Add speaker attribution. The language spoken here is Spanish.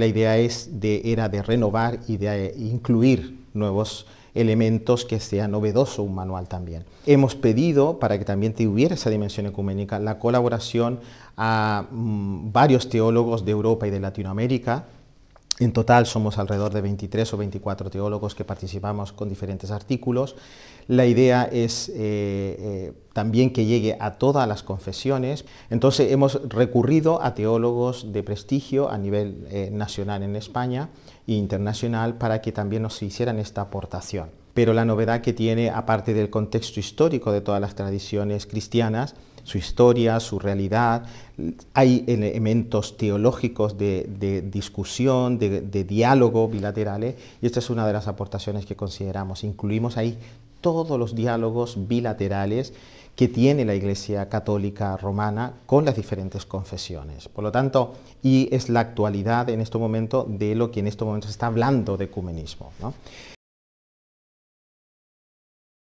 Speaker 1: la idea era de renovar y de eh, incluir nuevos elementos que sea novedoso un manual también. Hemos pedido, para que también tuviera esa dimensión ecuménica, la colaboración a mm, varios teólogos de Europa y de Latinoamérica. En total somos alrededor de 23 o 24 teólogos que participamos con diferentes artículos la idea es eh, eh, también que llegue a todas las confesiones. Entonces hemos recurrido a teólogos de prestigio a nivel eh, nacional en España e internacional para que también nos hicieran esta aportación. Pero la novedad que tiene, aparte del contexto histórico de todas las tradiciones cristianas, su historia, su realidad, hay elementos teológicos de, discusión, de, de diálogo bilaterales, y esta es una de las aportaciones que consideramos. Incluimos ahí todos los diálogos bilaterales que tiene la Iglesia Católica Romana con las diferentes confesiones. Por lo tanto, y es la actualidad en este momento de lo que en este momento se está hablando de ecumenismo.